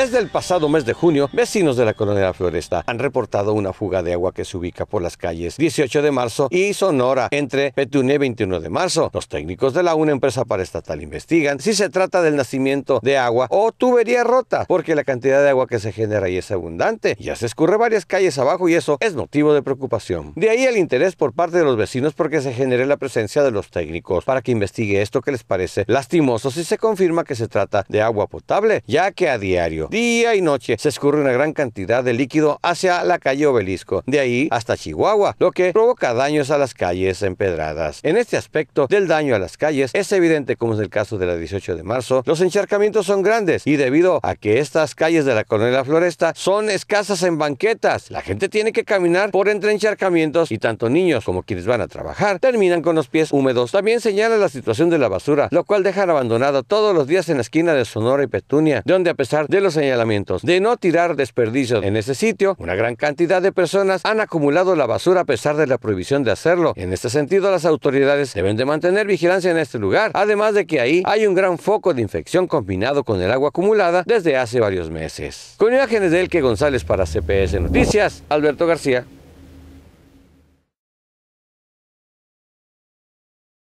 Desde el pasado mes de junio, vecinos de la colonia Floresta han reportado una fuga de agua que se ubica por las calles 18 de marzo y Sonora entre Petune y 21 de marzo. Los técnicos de la una empresa estatal investigan si se trata del nacimiento de agua o tubería rota, porque la cantidad de agua que se genera ahí es abundante. Ya se escurre varias calles abajo y eso es motivo de preocupación. De ahí el interés por parte de los vecinos porque se genere la presencia de los técnicos para que investigue esto que les parece lastimoso si se confirma que se trata de agua potable, ya que a diario Día y noche se escurre una gran cantidad de líquido hacia la calle Obelisco, de ahí hasta Chihuahua, lo que provoca daños a las calles empedradas. En este aspecto del daño a las calles es evidente como es el caso de la 18 de marzo, los encharcamientos son grandes y debido a que estas calles de la Colonia Floresta son escasas en banquetas, la gente tiene que caminar por entre encharcamientos y tanto niños como quienes van a trabajar terminan con los pies húmedos. También señala la situación de la basura, lo cual dejan abandonado todos los días en la esquina de Sonora y Petunia, donde a pesar de los señalamientos de no tirar desperdicios en ese sitio, una gran cantidad de personas han acumulado la basura a pesar de la prohibición de hacerlo. En este sentido, las autoridades deben de mantener vigilancia en este lugar, además de que ahí hay un gran foco de infección combinado con el agua acumulada desde hace varios meses. Con imágenes de Elke González para CPS Noticias, Alberto García.